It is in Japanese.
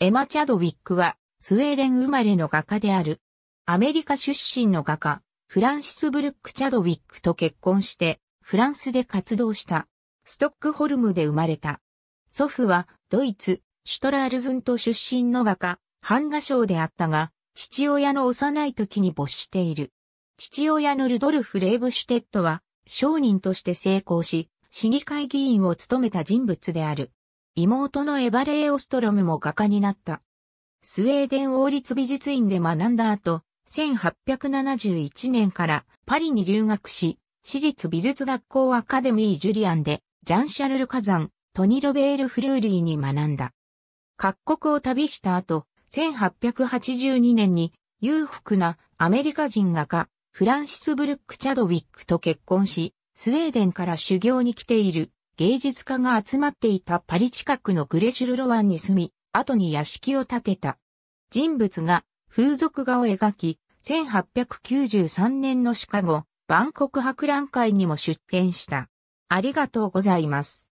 エマ・チャドウィックは、スウェーデン生まれの画家である。アメリカ出身の画家、フランシス・ブルック・チャドウィックと結婚して、フランスで活動した。ストックホルムで生まれた。祖父は、ドイツ、シュトラールズント出身の画家、ハンガ賞であったが、父親の幼い時に没している。父親のルドルフ・レイブシュテットは、商人として成功し、市議会議員を務めた人物である。妹のエバレー・オストロムも画家になった。スウェーデン王立美術院で学んだ後、1871年からパリに留学し、私立美術学校アカデミー・ジュリアンで、ジャン・シャルル・カザン、トニ・ロベール・フルーリーに学んだ。各国を旅した後、1882年に裕福なアメリカ人画家、フランシス・ブルック・チャドウィックと結婚し、スウェーデンから修行に来ている芸術家が集まっていたパリ近くのグレシュルロワンに住み、後に屋敷を建てた。人物が風俗画を描き、1893年のシカゴ、万国博覧会にも出展した。ありがとうございます。